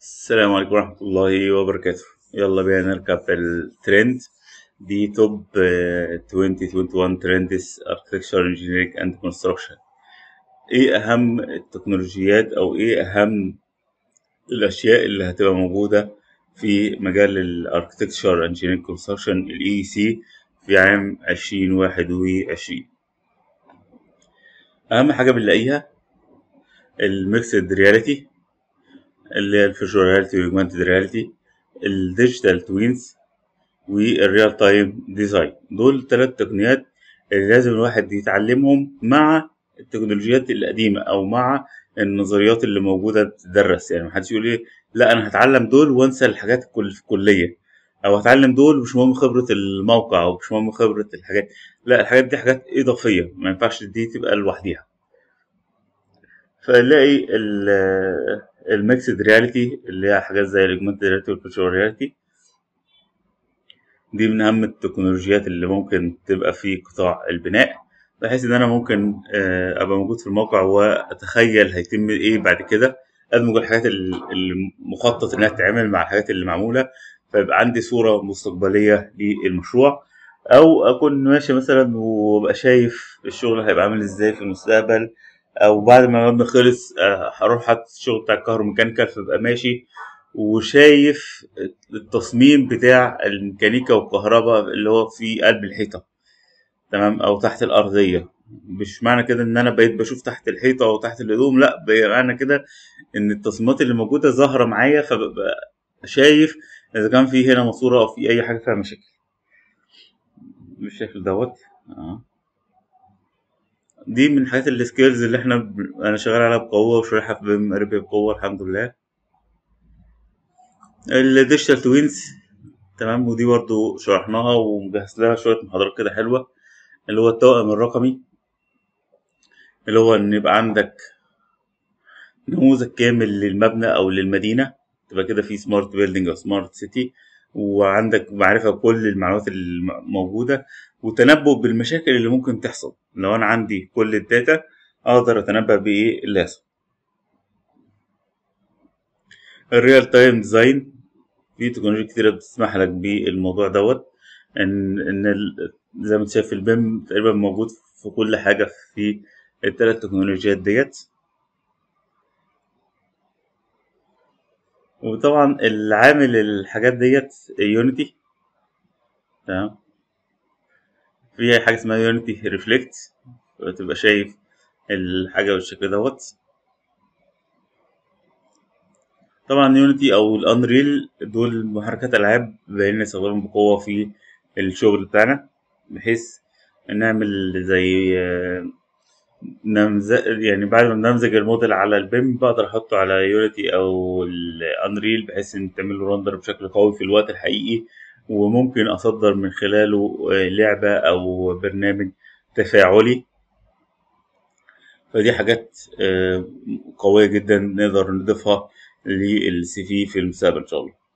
السلام عليكم ورحمة الله وبركاته يلا بينا نركب الترند دي توب 2021 ترندس اركتكشر engineering اند كونستراكشن ايه اهم التكنولوجيات او ايه اهم الاشياء اللي هتبقى موجودة في مجال الاركتكشر انجينيرنج كونستراكشن الاي سي في عام 2021 اهم حاجة بنلاقيها الميكسد رياليتي اللي هي الفيرشوال رياليتي والاوجمانتد رياليتي الديجيتال توينز والريال تايم ديزاين دول ثلاث تقنيات اللي لازم الواحد يتعلمهم مع التكنولوجيات القديمه او مع النظريات اللي موجوده تدرس يعني محدش يقول ايه لا انا هتعلم دول وانسى الحاجات الكل في الكليه او هتعلم دول مش مهم خبره الموقع او مش مهم خبره الحاجات لا الحاجات دي حاجات اضافيه ما ينفعش دي تبقى لوحديها فنلاقي الميكسد رياليتي اللي هي حاجات زي الاجمنت رياليتي والفيرتشوال رياليتي دي من اهم التكنولوجيات اللي ممكن تبقى في قطاع البناء بحيث ان انا ممكن آه، ابقى موجود في الموقع واتخيل هيتم ايه بعد كده ادمج الحاجات المخطط انها تتعمل مع الحاجات اللي معموله فيبقى عندي صوره مستقبليه للمشروع او اكون ماشي مثلا وابقى شايف الشغل هيبقى عامل ازاي في المستقبل وبعد ما المبنى خلص آه، هروح حاطط الشغل بتاع الكهروميكانيكا فبقى ماشي وشايف التصميم بتاع الميكانيكا والكهرباء اللي هو في قلب الحيطة تمام أو تحت الأرضية مش معنى كده إن أنا بقيت بشوف تحت الحيطة أو تحت الهدوم لأ معنى كده إن التصميمات اللي موجودة ظاهرة معايا فببقى شايف إذا كان في هنا ماسورة أو في أي حاجة فيها مشاكل شايف دوت اه دي من حيث السكيلز اللي احنا ب... انا شغال عليها بقوه وشغال في ام بقوه الحمد لله الديجيتال توينز تمام ودي برضو شرحناها ومجهز لها شويه محاضرات كده حلوه اللي هو التوأم الرقمي اللي هو ان يبقى عندك نموذج كامل للمبنى او للمدينه تبقى كده في سمارت بيلدينج او سمارت سيتي وعندك معرفه بكل المعلومات الموجوده وتنبؤ بالمشاكل اللي ممكن تحصل لو انا عندي كل الداتا اقدر اتنبأ بايه اللي هيحصل الريال تايم ديزاين في تكنولوجيا كتيرة بتسمح لك بالموضوع دوت ان ان زي ما انت شايف البيم تقريبا موجود في كل حاجة في التلات تكنولوجيات ديت وطبعا العامل الحاجات ديت يونيتي تمام في حاجه اسمها يونيتي ريفلكت تبقى شايف الحاجه بالشكل دوت طبعا يونيتي او الانريل دول محركات العاب بقينا نستخدمهم بقوه في الشغل بتاعنا بحيث نعمل زي آه، نمزج يعني بعد ما نمزج الموديل على البيم بقدر احطه على يونيتي او الانريل بحيث ان تعمل له رندر بشكل قوي في الوقت الحقيقي وممكن أصدر من خلاله آه، لعبة أو برنامج تفاعلي فدي حاجات آه، قوية جدا نقدر نضيفها للسي في في المستقبل إن شاء الله